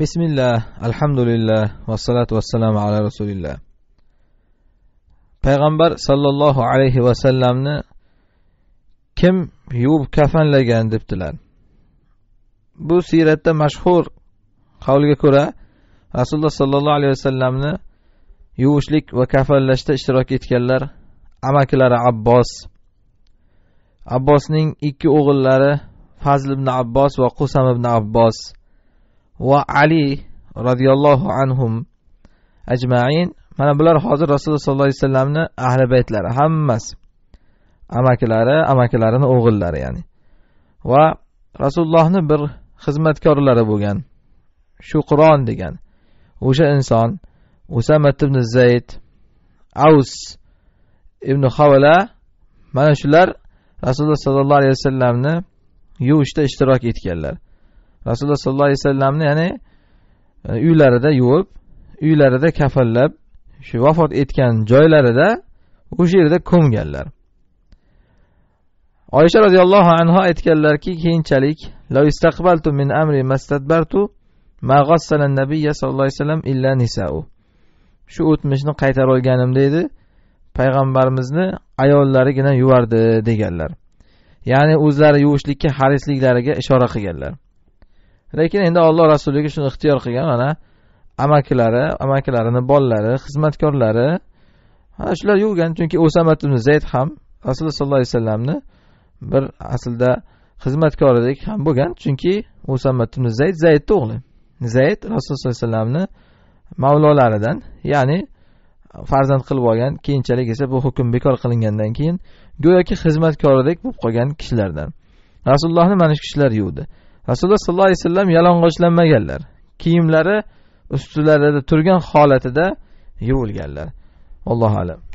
bismillah alhamdulillah vassalatu vassalamu ala rasulillah payg'ambar sollallohu alayhi vasallamni kim yuvib kafanlagan debdilar bu siyratda mashhur qavlga ko'ra rasululloh sollallohu alayhi vasallamni yuvishlik va kafanlashda ishtirok etganlar amakilari abbos abbosning ikki o'g'illari fazl ibn abbos va qusam ibn abbos va ali roziyallohu anhum ajmain mana bular hozir rasululloh sollallohu alayhi vasallamni ahli baytlari hammasi amakilari amakilarini o'g'illari ya'ni va rasulullohni bir xizmatkorlari bo'lgan shuqron degan o'sha inson usamat ibn zayd avs ibn havala mana shular rasululloh sollallohu alayhi vasallamni yuvishda ishtirok etganlar rasululloh sollallohu alayhi vasallamni ya'ni e, uylarida yuvib uylarida kafallab shu vafot etgan joylarida o'sha yerda ko'mganlar oysha roziyallohu anhu aytganlarki keyinchalik min amri mastadbartu sallallohu alayhi vasallam illa nisau shu o'tmishni qaytarib olganimda edi payg'ambarimizni ayollarigina yuvardi deganlar ya'ni o'zlari yuvishlikka harisliklariga ishora qilganlar lekin endi olloh rasuliga shuni ixtiyor qilgan mana amakilari amakilarini bolalari xizmatkorlari mana shular yuvgan chunki usamat ibn zayd ham rasululloh sollallohu alayhi vasallamni bir aslida xizmatkoridek ham bo'lgan chunki usamat ibn zayd zaydni o'g'li zayd rasululloh sollallohu alayhi vasallamni mavlolaridan ya'ni farzand qilib olgan keyinchalik esa bu hukm bekor qilingandan keyin go'yoki xizmatkoridek bo'lib qolgan kishilardan rasulullohni mana shu kishilar yuvdi rasululloh sollallohu alayhi vasallam yalang'ochlanmaganlar kiyimlari ustilarida turgan holatida yuvilganlar allohu alam